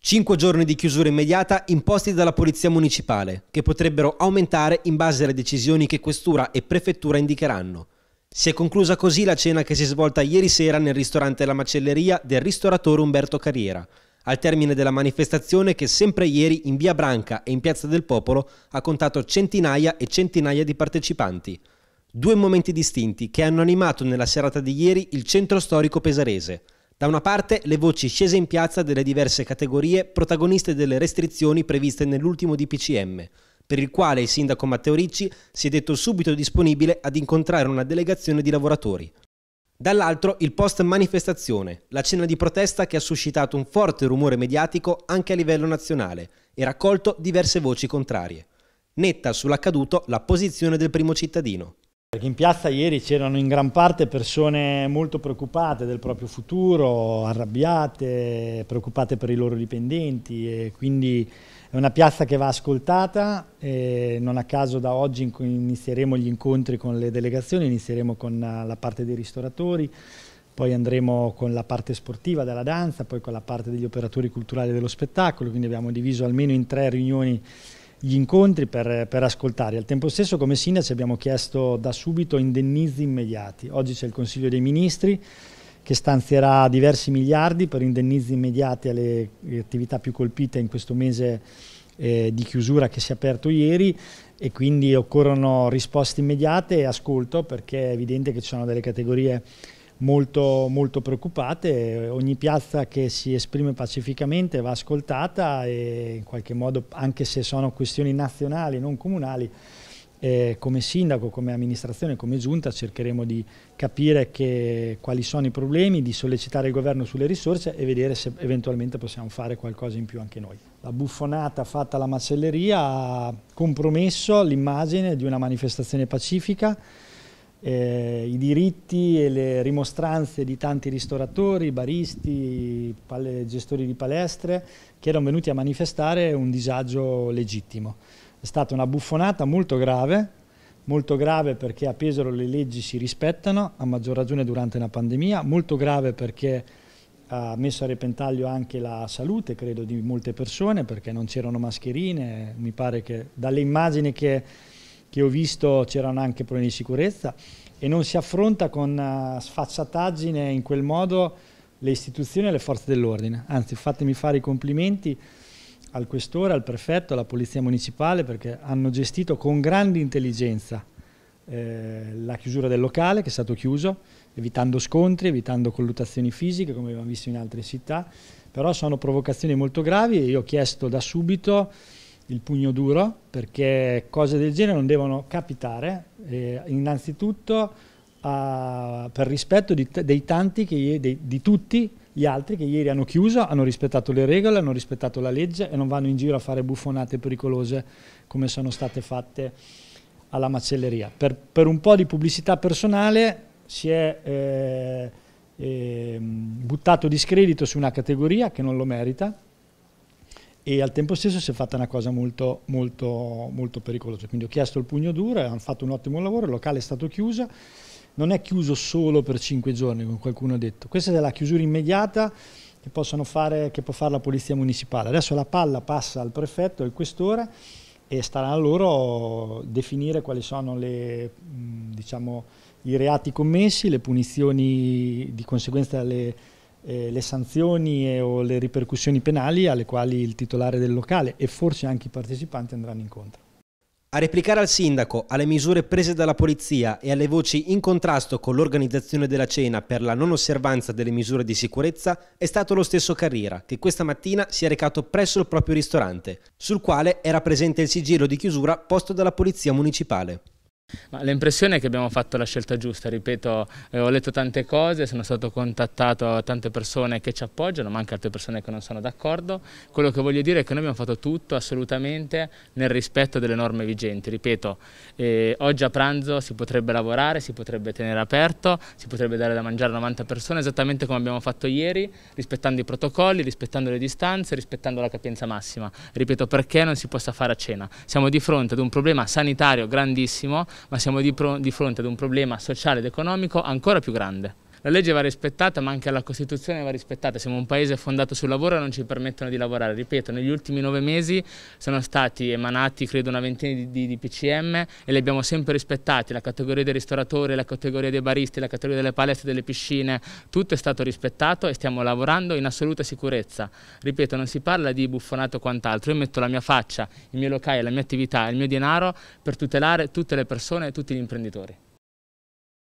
5 giorni di chiusura immediata imposti dalla Polizia Municipale, che potrebbero aumentare in base alle decisioni che Questura e Prefettura indicheranno. Si è conclusa così la cena che si è svolta ieri sera nel ristorante La Macelleria del ristoratore Umberto Carriera, al termine della manifestazione che sempre ieri in Via Branca e in Piazza del Popolo ha contato centinaia e centinaia di partecipanti. Due momenti distinti che hanno animato nella serata di ieri il centro storico pesarese – da una parte le voci scese in piazza delle diverse categorie protagoniste delle restrizioni previste nell'ultimo DPCM, per il quale il sindaco Matteo Ricci si è detto subito disponibile ad incontrare una delegazione di lavoratori. Dall'altro il post manifestazione, la cena di protesta che ha suscitato un forte rumore mediatico anche a livello nazionale e raccolto diverse voci contrarie. Netta sull'accaduto la posizione del primo cittadino in piazza ieri c'erano in gran parte persone molto preoccupate del proprio futuro, arrabbiate, preoccupate per i loro dipendenti e quindi è una piazza che va ascoltata e non a caso da oggi inizieremo gli incontri con le delegazioni, inizieremo con eh, la parte dei ristoratori, poi andremo con la parte sportiva della danza, poi con la parte degli operatori culturali dello spettacolo, quindi abbiamo diviso almeno in tre riunioni gli incontri per, per, ascoltare. Al tempo stesso come sindaci abbiamo chiesto da subito indennizi immediati. Oggi c'è il Consiglio dei Ministri che stanzierà diversi miliardi per indennizi immediati alle attività più colpite in questo mese eh, di chiusura che si è aperto ieri e quindi occorrono risposte immediate e ascolto perché è evidente che ci sono delle categorie molto, molto preoccupate. Ogni piazza che si esprime pacificamente va ascoltata e in qualche modo, anche se sono questioni nazionali, non comunali, eh, come sindaco, come amministrazione, come giunta cercheremo di capire che, quali sono i problemi, di sollecitare il governo sulle risorse e vedere se eventualmente possiamo fare qualcosa in più anche noi. La buffonata fatta alla macelleria ha compromesso l'immagine di una manifestazione pacifica eh, i diritti e le rimostranze di tanti ristoratori, baristi, gestori di palestre che erano venuti a manifestare un disagio legittimo. È stata una buffonata molto grave, molto grave perché a Pesaro le leggi si rispettano, a maggior ragione durante una pandemia, molto grave perché ha messo a repentaglio anche la salute, credo, di molte persone perché non c'erano mascherine, mi pare che dalle immagini che che ho visto c'erano anche problemi di sicurezza e non si affronta con eh, sfacciataggine in quel modo le istituzioni e le forze dell'ordine. Anzi, fatemi fare i complimenti al questore, al prefetto, alla polizia municipale perché hanno gestito con grande intelligenza eh, la chiusura del locale che è stato chiuso, evitando scontri, evitando colluttazioni fisiche come abbiamo visto in altre città, però sono provocazioni molto gravi e io ho chiesto da subito il pugno duro perché cose del genere non devono capitare, eh, innanzitutto a, per rispetto di, dei tanti, che, dei, di tutti gli altri che ieri hanno chiuso, hanno rispettato le regole, hanno rispettato la legge e non vanno in giro a fare buffonate pericolose come sono state fatte alla macelleria. Per, per un po' di pubblicità personale si è eh, eh, buttato discredito su una categoria che non lo merita, e al tempo stesso si è fatta una cosa molto, molto, molto pericolosa. Quindi ho chiesto il pugno duro, hanno fatto un ottimo lavoro, il locale è stato chiuso, non è chiuso solo per cinque giorni, come qualcuno ha detto. Questa è la chiusura immediata che, fare, che può fare la Polizia Municipale. Adesso la palla passa al prefetto, al questore, e starà a loro definire quali sono le, diciamo, i reati commessi, le punizioni di conseguenza alle eh, le sanzioni e, o le ripercussioni penali alle quali il titolare del locale e forse anche i partecipanti andranno incontro. A replicare al sindaco, alle misure prese dalla polizia e alle voci in contrasto con l'organizzazione della cena per la non osservanza delle misure di sicurezza è stato lo stesso Carriera, che questa mattina si è recato presso il proprio ristorante, sul quale era presente il sigillo di chiusura posto dalla polizia municipale l'impressione è che abbiamo fatto la scelta giusta, ripeto, eh, ho letto tante cose, sono stato contattato da tante persone che ci appoggiano, ma anche altre persone che non sono d'accordo. Quello che voglio dire è che noi abbiamo fatto tutto assolutamente nel rispetto delle norme vigenti, ripeto, eh, oggi a pranzo si potrebbe lavorare, si potrebbe tenere aperto, si potrebbe dare da mangiare a 90 persone, esattamente come abbiamo fatto ieri, rispettando i protocolli, rispettando le distanze, rispettando la capienza massima. Ripeto, perché non si possa fare a cena? Siamo di fronte ad un problema sanitario grandissimo ma siamo di, pro- di fronte ad un problema sociale ed economico ancora più grande. La legge va rispettata, ma anche la Costituzione va rispettata. Siamo un paese fondato sul lavoro e non ci permettono di lavorare. Ripeto, negli ultimi nove mesi sono stati emanati, credo, una ventina di, di, di PCM e li abbiamo sempre rispettati. La categoria dei ristoratori, la categoria dei baristi, la categoria delle palestre, delle piscine, tutto è stato rispettato e stiamo lavorando in assoluta sicurezza. Ripeto, non si parla di buffonato o quant'altro. Io metto la mia faccia, il mio locale, la mia attività, il mio denaro per tutelare tutte le persone e tutti gli imprenditori.